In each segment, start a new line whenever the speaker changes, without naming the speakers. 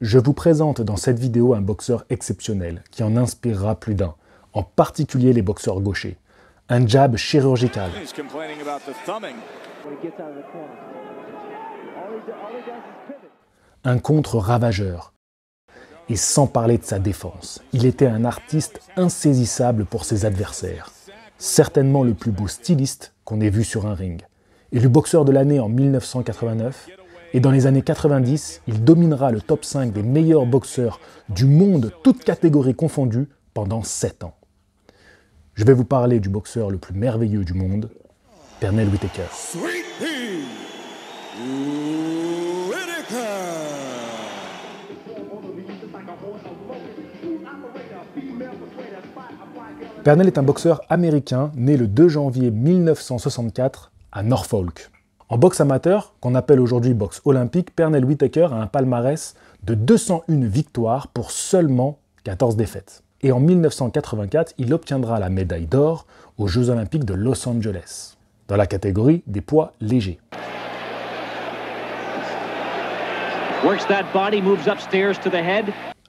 Je vous présente dans cette vidéo un boxeur exceptionnel qui en inspirera plus d'un, en particulier les boxeurs gauchers. Un jab chirurgical. Un contre ravageur et sans parler de sa défense. Il était un artiste insaisissable pour ses adversaires. Certainement le plus beau styliste qu'on ait vu sur un ring. Élu boxeur de l'année en 1989, et dans les années 90, il dominera le top 5 des meilleurs boxeurs du monde, toutes catégories confondues, pendant 7 ans. Je vais vous parler du boxeur le plus merveilleux du monde, Pernell Whitaker. Pernell est un boxeur américain né le 2 janvier 1964 à Norfolk. En boxe amateur, qu'on appelle aujourd'hui boxe olympique, Pernell Whitaker a un palmarès de 201 victoires pour seulement 14 défaites. Et en 1984, il obtiendra la médaille d'or aux Jeux olympiques de Los Angeles, dans la catégorie des poids légers.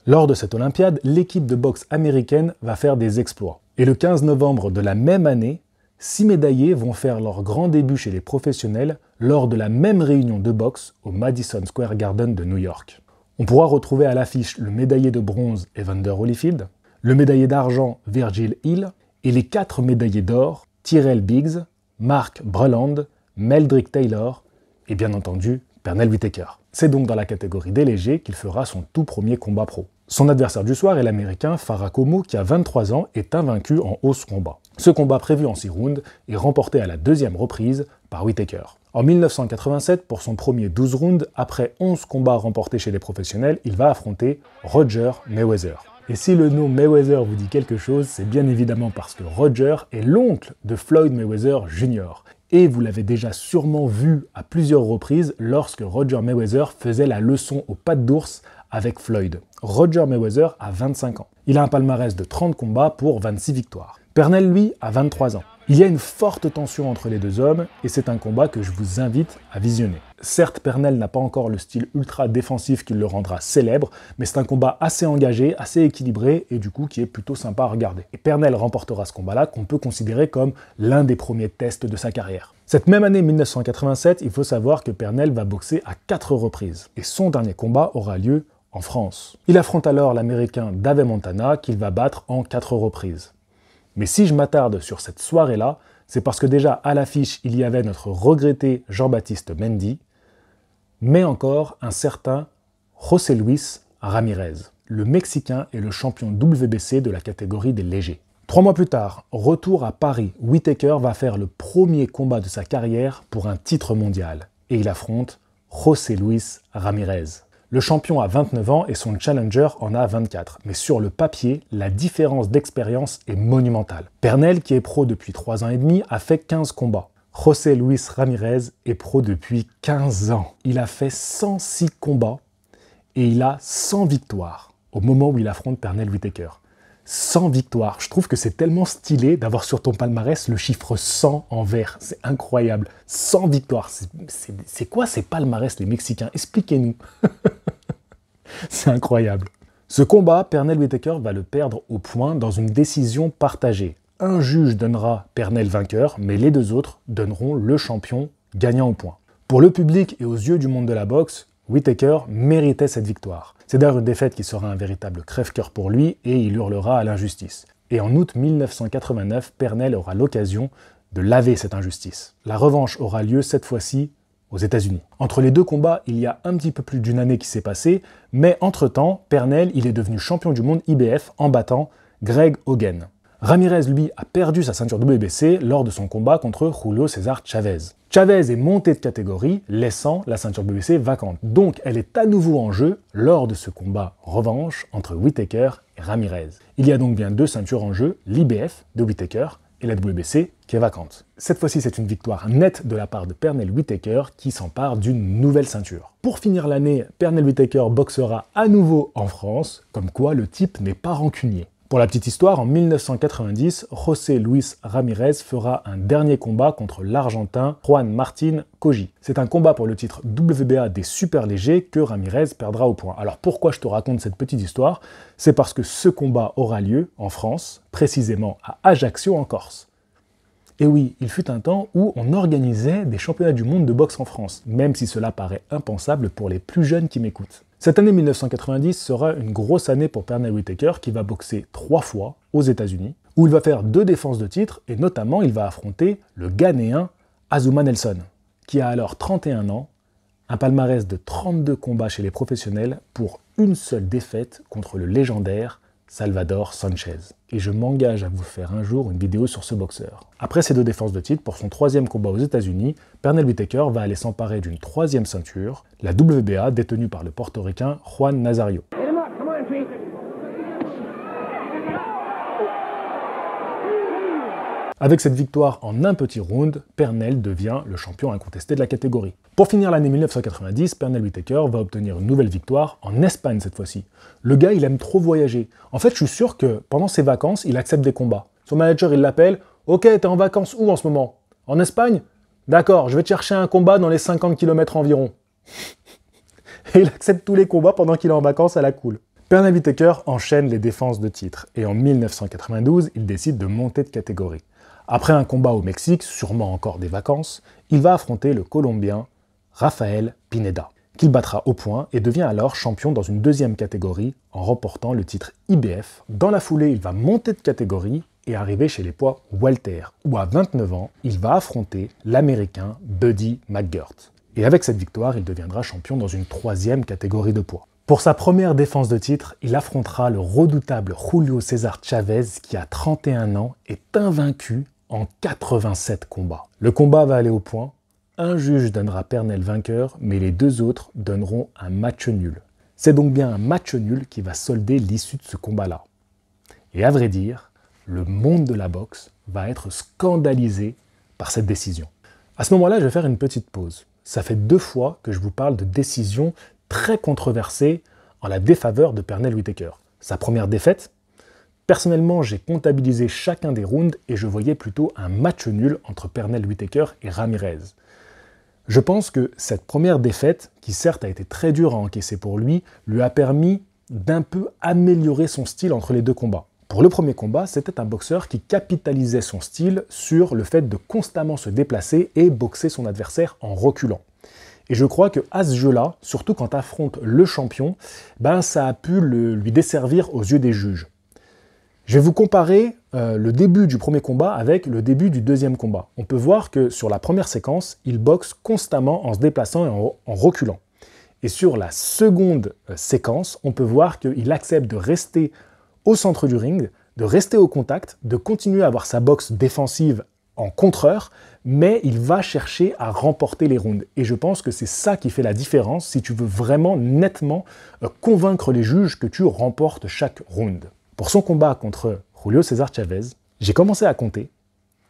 Lors de cette Olympiade, l'équipe de boxe américaine va faire des exploits. Et le 15 novembre de la même année, six médaillés vont faire leur grand début chez les professionnels lors de la même réunion de boxe au Madison Square Garden de New York. On pourra retrouver à l'affiche le médaillé de bronze Evander Holyfield, le médaillé d'argent Virgil Hill et les quatre médaillés d'or Tyrell Biggs, Mark Breland, Meldrick Taylor et bien entendu Pernell Whitaker. C'est donc dans la catégorie des légers qu'il fera son tout premier combat pro. Son adversaire du soir est l'américain Farah qui a 23 ans est invaincu en hausse combat. Ce combat prévu en 6 rounds est remporté à la deuxième reprise par Whitaker. En 1987, pour son premier 12 rounds, après 11 combats remportés chez les professionnels, il va affronter Roger Mayweather. Et si le nom Mayweather vous dit quelque chose, c'est bien évidemment parce que Roger est l'oncle de Floyd Mayweather Jr. Et vous l'avez déjà sûrement vu à plusieurs reprises lorsque Roger Mayweather faisait la leçon aux pattes d'ours avec Floyd. Roger Mayweather a 25 ans. Il a un palmarès de 30 combats pour 26 victoires. Pernell, lui, a 23 ans. Il y a une forte tension entre les deux hommes et c'est un combat que je vous invite à visionner. Certes, Pernell n'a pas encore le style ultra défensif qui le rendra célèbre, mais c'est un combat assez engagé, assez équilibré et du coup qui est plutôt sympa à regarder. Et Pernell remportera ce combat-là qu'on peut considérer comme l'un des premiers tests de sa carrière. Cette même année 1987, il faut savoir que Pernell va boxer à quatre reprises et son dernier combat aura lieu en France. Il affronte alors l'américain Dave Montana qu'il va battre en quatre reprises. Mais si je m'attarde sur cette soirée-là, c'est parce que déjà à l'affiche, il y avait notre regretté Jean-Baptiste Mendy, mais encore un certain José Luis Ramirez. Le Mexicain est le champion WBC de la catégorie des légers. Trois mois plus tard, retour à Paris, Whitaker va faire le premier combat de sa carrière pour un titre mondial et il affronte José Luis Ramirez. Le champion a 29 ans et son challenger en a 24. Mais sur le papier, la différence d'expérience est monumentale. Pernell, qui est pro depuis 3 ans et demi, a fait 15 combats. José Luis Ramirez est pro depuis 15 ans. Il a fait 106 combats et il a 100 victoires au moment où il affronte Pernell Whitaker. 100 victoires. Je trouve que c'est tellement stylé d'avoir sur ton palmarès le chiffre 100 en vert. C'est incroyable. 100 victoires. C'est quoi ces palmarès, les Mexicains Expliquez-nous. c'est incroyable. Ce combat, Pernell Whitaker va le perdre au point dans une décision partagée un juge donnera Pernell vainqueur, mais les deux autres donneront le champion gagnant au point. Pour le public et aux yeux du monde de la boxe, Whitaker méritait cette victoire. C'est d'ailleurs une défaite qui sera un véritable crève-cœur pour lui et il hurlera à l'injustice. Et en août 1989, Pernell aura l'occasion de laver cette injustice. La revanche aura lieu cette fois-ci aux États-Unis. Entre les deux combats, il y a un petit peu plus d'une année qui s'est passée, mais entre-temps, Pernell, il est devenu champion du monde IBF en battant Greg Hogan. Ramirez, lui, a perdu sa ceinture WBC lors de son combat contre Julio César Chavez. Chavez est monté de catégorie, laissant la ceinture WBC vacante. Donc elle est à nouveau en jeu lors de ce combat revanche entre Whittaker et Ramirez. Il y a donc bien deux ceintures en jeu, l'IBF de Whittaker et la WBC qui est vacante. Cette fois-ci, c'est une victoire nette de la part de Pernell Whitaker qui s'empare d'une nouvelle ceinture. Pour finir l'année, Pernell Whitaker boxera à nouveau en France, comme quoi le type n'est pas rancunier. Pour la petite histoire, en 1990, José Luis Ramirez fera un dernier combat contre l'Argentin Juan Martín Cogi. C'est un combat pour le titre WBA des super légers que Ramirez perdra au point. Alors pourquoi je te raconte cette petite histoire C'est parce que ce combat aura lieu en France, précisément à Ajaccio en Corse. Et oui, il fut un temps où on organisait des championnats du monde de boxe en France, même si cela paraît impensable pour les plus jeunes qui m'écoutent. Cette année 1990 sera une grosse année pour Pernell Whitaker qui va boxer trois fois aux États-Unis, où il va faire deux défenses de titre et notamment il va affronter le Ghanéen Azuma Nelson, qui a alors 31 ans, un palmarès de 32 combats chez les professionnels pour une seule défaite contre le légendaire Salvador Sanchez. Et je m'engage à vous faire un jour une vidéo sur ce boxeur. Après ses deux défenses de titre pour son troisième combat aux États-Unis, Pernell Whitaker va aller s'emparer d'une troisième ceinture, la WBA détenue par le portoricain Juan Nazario. Avec cette victoire en un petit round, Pernell devient le champion incontesté de la catégorie. Pour finir l'année 1990, Pernell Whitaker va obtenir une nouvelle victoire en Espagne cette fois-ci. Le gars, il aime trop voyager. En fait, je suis sûr que pendant ses vacances, il accepte des combats. Son manager, il l'appelle Ok, t'es en vacances où en ce moment En Espagne D'accord, je vais te chercher un combat dans les 50 km environ. et il accepte tous les combats pendant qu'il est en vacances à la cool. Pernell Whitaker enchaîne les défenses de titre et en 1992, il décide de monter de catégorie. Après un combat au Mexique, sûrement encore des vacances, il va affronter le Colombien Rafael Pineda, qu'il battra au point et devient alors champion dans une deuxième catégorie en remportant le titre IBF. Dans la foulée, il va monter de catégorie et arriver chez les poids Walter, où à 29 ans, il va affronter l'Américain Buddy McGirt. Et avec cette victoire, il deviendra champion dans une troisième catégorie de poids. Pour sa première défense de titre, il affrontera le redoutable Julio César Chavez qui à 31 ans est invaincu en 87 combats. Le combat va aller au point un juge donnera Pernel vainqueur, mais les deux autres donneront un match nul. C'est donc bien un match nul qui va solder l'issue de ce combat-là. Et à vrai dire, le monde de la boxe va être scandalisé par cette décision. À ce moment-là, je vais faire une petite pause. Ça fait deux fois que je vous parle de décisions très controversées en la défaveur de Pernel Whitaker. Sa première défaite Personnellement, j'ai comptabilisé chacun des rounds et je voyais plutôt un match nul entre Pernel Whitaker et Ramirez. Je pense que cette première défaite, qui certes a été très dure à encaisser pour lui, lui a permis d'un peu améliorer son style entre les deux combats. Pour le premier combat, c'était un boxeur qui capitalisait son style sur le fait de constamment se déplacer et boxer son adversaire en reculant. Et je crois que à ce jeu-là, surtout quand affronte le champion, ben ça a pu le, lui desservir aux yeux des juges. Je vais vous comparer euh, le début du premier combat avec le début du deuxième combat. On peut voir que sur la première séquence, il boxe constamment en se déplaçant et en, reculant. Et sur la seconde euh, séquence, on peut voir qu'il accepte de rester au centre du ring, de rester au contact, de continuer à avoir sa boxe défensive en contreur, mais il va chercher à remporter les rounds. Et je pense que c'est ça qui fait la différence si tu veux vraiment nettement euh, convaincre les juges que tu remportes chaque round. Pour son combat contre Julio César Chavez, j'ai commencé à compter,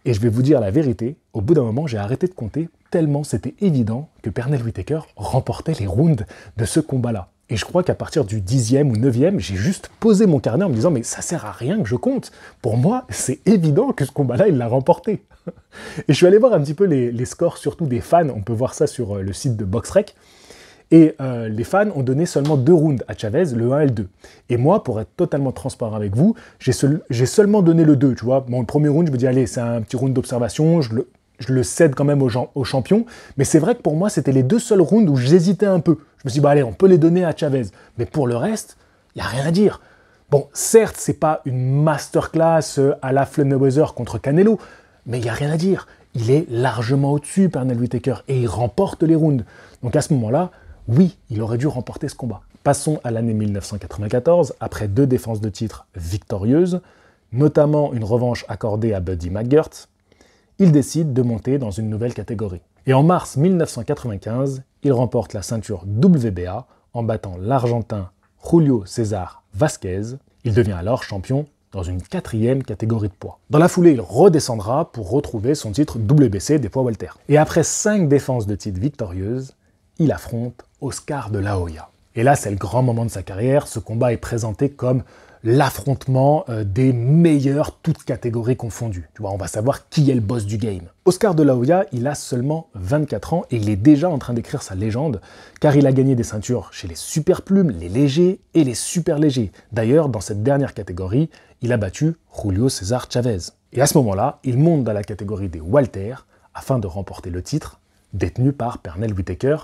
et je vais vous dire la vérité, au bout d'un moment, j'ai arrêté de compter, tellement c'était évident que Pernell Whitaker remportait les rounds de ce combat-là. Et je crois qu'à partir du dixième ou neuvième, j'ai juste posé mon carnet en me disant mais ça sert à rien que je compte. Pour moi, c'est évident que ce combat-là, il l'a remporté. Et je suis allé voir un petit peu les, les, scores, surtout des fans. On peut voir ça sur euh, le site de BoxRec. Et euh, les fans ont donné seulement deux rounds à Chavez, le 1 et le 2. Et moi, pour être totalement transparent avec vous, j'ai seulement donné le 2, tu vois. Bon, le premier round, je me dis, allez, c'est un petit round d'observation, je le, je le, cède quand même aux, gens, aux champions. Mais c'est vrai que pour moi, c'était les deux seuls rounds où j'hésitais un peu. Je me suis dit, bah allez, on peut les donner à Chavez. Mais pour le reste, il n'y a rien à dire. Bon, certes, c'est pas une masterclass euh, à la Floneweather contre Canelo, mais il n'y a rien à dire. Il est largement au-dessus par Whitaker, et il remporte les rounds. Donc à ce moment-là, oui, il aurait dû remporter ce combat. Passons à l'année 1994, après deux défenses de titre victorieuses, notamment une revanche accordée à Buddy McGirt, il décide de monter dans une nouvelle catégorie. Et en mars 1995, il remporte la ceinture WBA en battant l'Argentin Julio César Vasquez. Il devient alors champion dans une quatrième catégorie de poids. Dans la foulée, il redescendra pour retrouver son titre WBC des poids Walter. Et après cinq défenses de titre victorieuses, il affronte Oscar de la Hoya. Et là, c'est le grand moment de sa carrière. Ce combat est présenté comme l'affrontement euh, des meilleurs, toutes catégories confondues. Tu vois, on va savoir qui est le boss du game. Oscar de la Hoya, il a seulement 24 ans et il est déjà en train d'écrire sa légende, car il a gagné des ceintures chez les super plumes, les légers et les super légers. D'ailleurs, dans cette dernière catégorie, il a battu Julio César Chavez. Et à ce moment-là, il monte dans la catégorie des Walter afin de remporter le titre, détenu par Pernell Whitaker,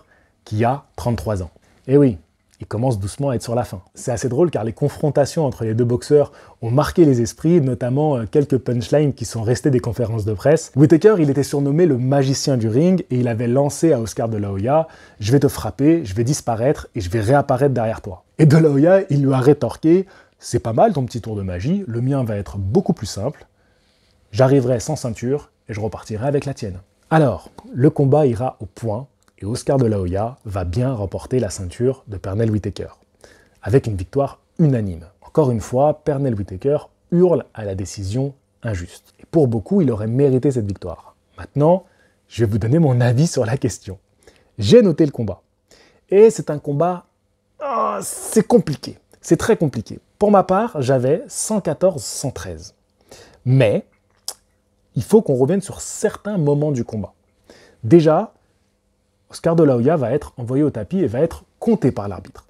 qui a 33 ans. Et eh oui, il commence doucement à être sur la fin. C'est assez drôle car les confrontations entre les deux boxeurs ont marqué les esprits, notamment euh, quelques punchlines qui sont restées des conférences de presse. Whitaker, il était surnommé le magicien du ring et il avait lancé à Oscar de la Hoya "Je vais te frapper, je vais disparaître et je vais réapparaître derrière toi." Et de la Hoya, il lui a rétorqué "C'est pas mal ton petit tour de magie, le mien va être beaucoup plus simple. J'arriverai sans ceinture et je repartirai avec la tienne." Alors, le combat ira au point et Oscar de la Hoya va bien remporter la ceinture de Pernell Whitaker, avec une victoire unanime. Encore une fois, Pernell Whitaker hurle à la décision injuste. Et pour beaucoup, il aurait mérité cette victoire. Maintenant, je vais vous donner mon avis sur la question. J'ai noté le combat. Et c'est un combat... Ah, c'est compliqué. C'est très compliqué. Pour ma part, j'avais 114-113. Mais il faut qu'on revienne sur certains moments du combat. Déjà, Oscar de la va être envoyé au tapis et va être compté par l'arbitre.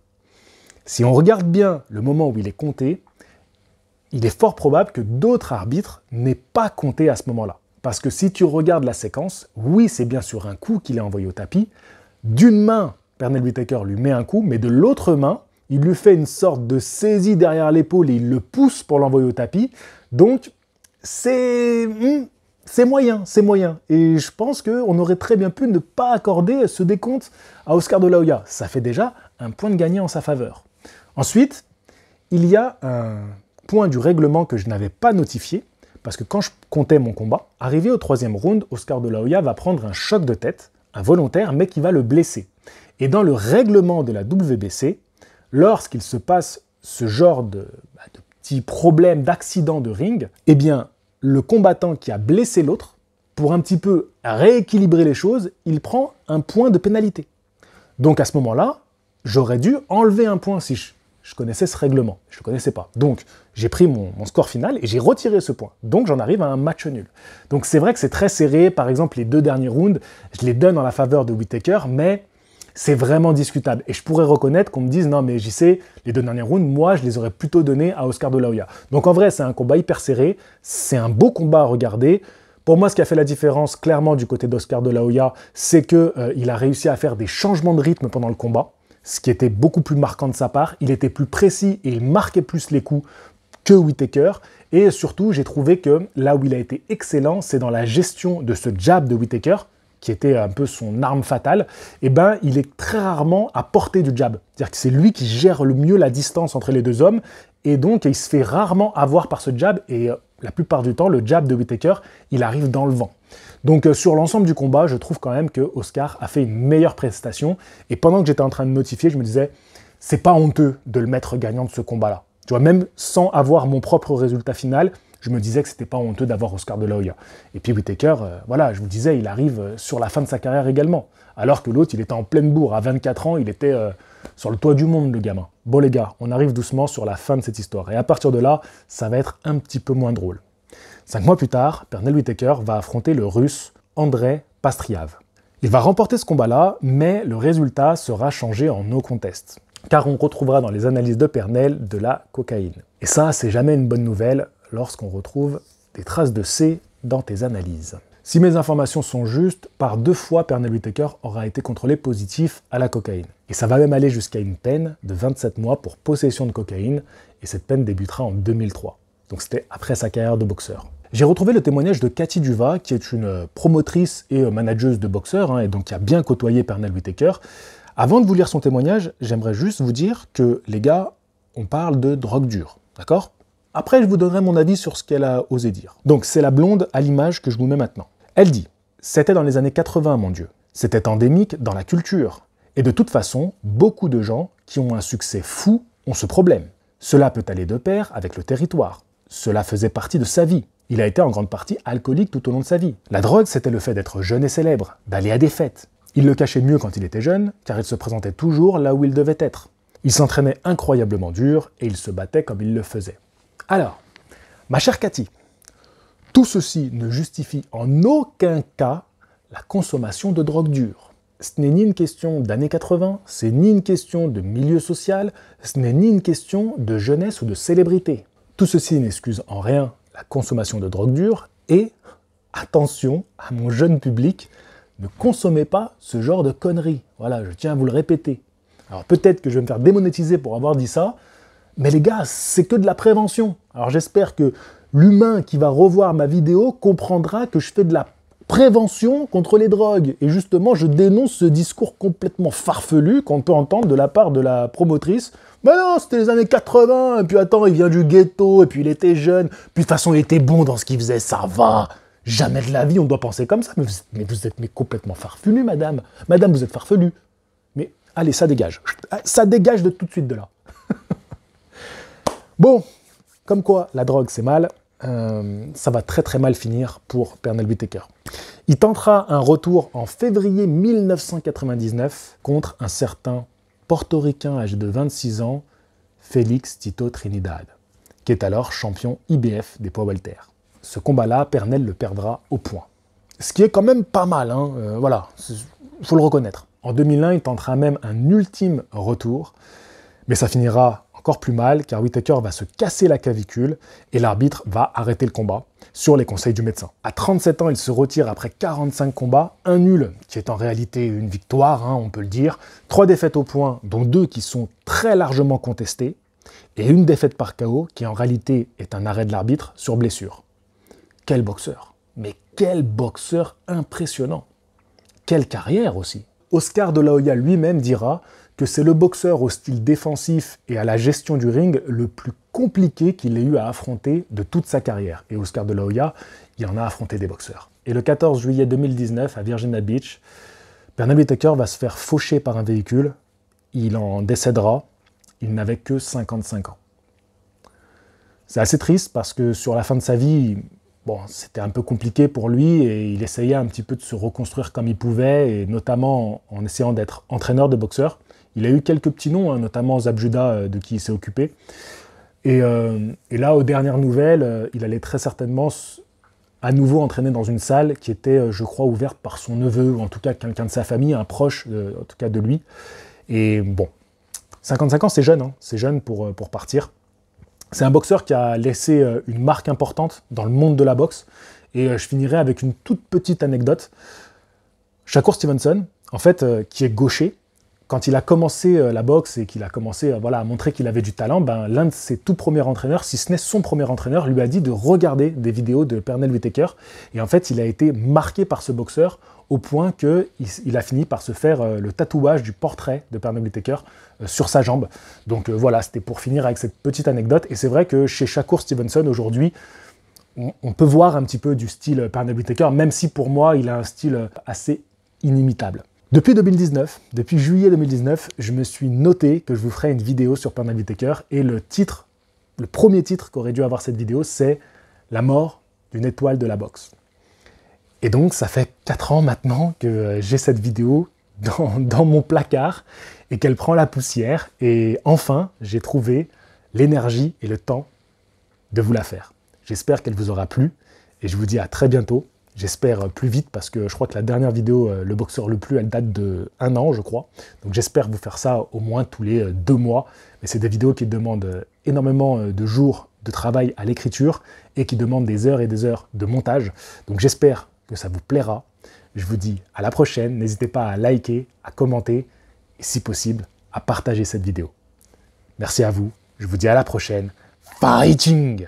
Si on regarde bien le moment où il est compté, il est fort probable que d'autres arbitres n'aient pas compté à ce moment-là. Parce que si tu regardes la séquence, oui, c'est bien sûr un coup qu'il est envoyé au tapis. D'une main, Pernell Whitaker lui met un coup, mais de l'autre main, il lui fait une sorte de saisie derrière l'épaule et il le pousse pour l'envoyer au tapis. Donc, c'est... Hmm, c'est moyen, c'est moyen. Et je pense qu'on aurait très bien pu ne pas accorder ce décompte à Oscar de la Hoya. Ça fait déjà un point de gagné en sa faveur. Ensuite, il y a un point du règlement que je n'avais pas notifié, parce que quand je comptais mon combat, arrivé au troisième round, Oscar de la Hoya va prendre un choc de tête, un volontaire, mais qui va le blesser. Et dans le règlement de la WBC, lorsqu'il se passe ce genre de, bah, de petit problème d'accident de ring, eh bien, le combattant qui a blessé l'autre, pour un petit peu rééquilibrer les choses, il prend un point de pénalité. Donc à ce moment-là, j'aurais dû enlever un point si je, connaissais ce règlement. Je ne le connaissais pas. Donc j'ai pris mon, mon, score final et j'ai retiré ce point. Donc j'en arrive à un match nul. Donc c'est vrai que c'est très serré. Par exemple, les deux derniers rounds, je les donne en la faveur de Whittaker, mais c'est vraiment discutable. Et je pourrais reconnaître qu'on me dise non, mais j'y sais, les deux dernières rounds, moi, je les aurais plutôt donné à Oscar de la Hoya. Donc en vrai, c'est un combat hyper serré, c'est un beau combat à regarder. Pour moi, ce qui a fait la différence clairement du côté d'Oscar de la Hoya, c'est qu'il euh, a réussi à faire des changements de rythme pendant le combat, ce qui était beaucoup plus marquant de sa part. Il était plus précis et il marquait plus les coups que Whitaker. Et surtout, j'ai trouvé que là où il a été excellent, c'est dans la gestion de ce jab de Whitaker qui était un peu son arme fatale, eh ben, il est très rarement à portée du jab. C'est-à-dire que c'est lui qui gère le mieux la distance entre les deux hommes, et donc il se fait rarement avoir par ce jab, et euh, la plupart du temps, le jab de Whitaker, il arrive dans le vent. Donc euh, sur l'ensemble du combat, je trouve quand même que Oscar a fait une meilleure prestation, et pendant que j'étais en train de notifier, je me disais, c'est pas honteux de le mettre gagnant de ce combat-là. Tu vois, même sans avoir mon propre résultat final, je me disais que c'était pas honteux d'avoir Oscar de la Hoya. Et puis Whitaker, euh, voilà, je vous disais, il arrive euh, sur la fin de sa carrière également. Alors que l'autre, il était en pleine bourre. À 24 ans, il était euh, sur le toit du monde, le gamin. Bon, les gars, on arrive doucement sur la fin de cette histoire. Et à partir de là, ça va être un petit peu moins drôle. Cinq mois plus tard, Pernell Whitaker va affronter le russe André Pastriav. Il va remporter ce combat-là, mais le résultat sera changé en no contest. Car on retrouvera dans les analyses de Pernell de la cocaïne. Et ça, c'est jamais une bonne nouvelle, lorsqu'on retrouve des traces de C dans tes analyses. Si mes informations sont justes, par deux fois Pernell Whitaker aura été contrôlé positif à la cocaïne. Et ça va même aller jusqu'à une peine de 27 mois pour possession de cocaïne, et cette peine débutera en 2003. Donc c'était après sa carrière de boxeur. J'ai retrouvé le témoignage de Cathy Duva, qui est une promotrice et manageuse de boxeurs, hein, et donc qui a bien côtoyé Pernell Whitaker. Avant de vous lire son témoignage, j'aimerais juste vous dire que les gars, on parle de drogue dure, d'accord après, je vous donnerai mon avis sur ce qu'elle a osé dire. Donc, c'est la blonde à l'image que je vous mets maintenant. Elle dit C'était dans les années 80, mon Dieu. C'était endémique dans la culture. Et de toute façon, beaucoup de gens qui ont un succès fou ont ce problème. Cela peut aller de pair avec le territoire. Cela faisait partie de sa vie. Il a été en grande partie alcoolique tout au long de sa vie. La drogue, c'était le fait d'être jeune et célèbre, d'aller à des fêtes. Il le cachait mieux quand il était jeune, car il se présentait toujours là où il devait être. Il s'entraînait incroyablement dur et il se battait comme il le faisait. Alors, ma chère Cathy, tout ceci ne justifie en aucun cas la consommation de drogue dure. Ce n'est ni une question d'années 80, ce n'est ni une question de milieu social, ce n'est ni une question de jeunesse ou de célébrité. Tout ceci n'excuse en rien la consommation de drogue dure et, attention à mon jeune public, ne consommez pas ce genre de conneries. Voilà, je tiens à vous le répéter. Alors peut-être que je vais me faire démonétiser pour avoir dit ça, mais les gars, c'est que de la prévention. Alors j'espère que l'humain qui va revoir ma vidéo comprendra que je fais de la prévention contre les drogues. Et justement, je dénonce ce discours complètement farfelu qu'on peut entendre de la part de la promotrice. Mais non, c'était les années 80, et puis attends, il vient du ghetto, et puis il était jeune, puis de toute façon, il était bon dans ce qu'il faisait, ça va. Jamais de la vie, on doit penser comme ça. Mais vous êtes, complètement farfelu, madame. Madame, vous êtes farfelu. Mais allez, ça dégage. Ça dégage de tout de suite de là. Bon, comme quoi la drogue c'est mal, euh, ça va très très mal finir pour Pernell Whitaker. Il tentera un retour en février 1999 contre un certain portoricain âgé de 26 ans, Félix Tito Trinidad, qui est alors champion IBF des poids welter. Ce combat-là, Pernell le perdra au point. Ce qui est quand même pas mal, hein, euh, voilà, faut le reconnaître. En 2001, il tentera même un ultime retour, mais ça finira encore plus mal, car Whitaker va se casser la clavicule et l'arbitre va arrêter le combat sur les conseils du médecin. À 37 ans, il se retire après 45 combats, un nul, qui est en réalité une victoire, hein, on peut le dire, trois défaites au point, dont deux qui sont très largement contestées, et une défaite par KO, qui en réalité est un arrêt de l'arbitre sur blessure. Quel boxeur Mais quel boxeur impressionnant Quelle carrière aussi Oscar de la Hoya lui-même dira c'est le boxeur au style défensif et à la gestion du ring le plus compliqué qu'il ait eu à affronter de toute sa carrière. Et Oscar de la Hoya, il en a affronté des boxeurs. Et le 14 juillet 2019, à Virginia Beach, Bernard Whitaker va se faire faucher par un véhicule. Il en décédera. Il n'avait que 55 ans. C'est assez triste parce que sur la fin de sa vie, bon, c'était un peu compliqué pour lui et il essayait un petit peu de se reconstruire comme il pouvait, et notamment en essayant d'être entraîneur de boxeurs. Il a eu quelques petits noms, hein, notamment Zabjuda, euh, de qui il s'est occupé. Et, euh, là, aux dernières nouvelles, euh, il allait très certainement à nouveau entraîner dans une salle qui était, je crois, ouverte par son neveu, ou en tout cas quelqu'un de sa famille, un proche, en tout cas de lui. Et bon, 55 ans, c'est jeune, hein. c'est jeune pour, pour partir. C'est un boxeur qui a laissé une marque importante dans le monde de la boxe. Et je finirai avec une toute petite anecdote. Shakur Stevenson, en fait, qui est gaucher, quand il a commencé euh, la boxe et qu'il a commencé euh, voilà, à montrer qu'il avait du talent, ben, l'un de ses tout premiers entraîneurs, si ce n'est son premier entraîneur, lui a dit de regarder des vidéos de Pernell Whitaker. Et en fait, il a été marqué par ce boxeur au point qu'il a fini par se faire euh, le tatouage du portrait de Pernell Whitaker sur sa jambe. Donc voilà, c'était pour finir avec cette petite anecdote. Et c'est vrai que chez Shakur Stevenson aujourd'hui, on, peut voir un petit peu du style Pernell Whitaker, même si pour moi, il a un style assez inimitable. Depuis 2019, depuis juillet 2019, je me suis noté que je vous ferai une vidéo sur Pernal taker et le titre, le premier titre qu'aurait dû avoir cette vidéo, c'est La mort d'une étoile de la boxe. Et donc, ça fait 4 ans maintenant que euh, j'ai cette vidéo dans mon placard et qu'elle prend la poussière. Et enfin, j'ai trouvé l'énergie et le temps de vous la faire. J'espère qu'elle vous aura plu et je vous dis à très bientôt J'espère euh, plus vite parce que je crois que la dernière vidéo, euh, le boxeur le plus, elle date de un an, je crois. Donc j'espère vous faire ça au moins tous les euh, deux mois. Mais c'est des vidéos qui demandent énormément de jours de travail à l'écriture et qui demandent des heures et des heures de montage. Donc j'espère que ça vous plaira. Je vous dis à la prochaine. N'hésitez pas à liker, à commenter et si possible à partager cette vidéo. Merci à vous. Je vous dis à la prochaine.
Fighting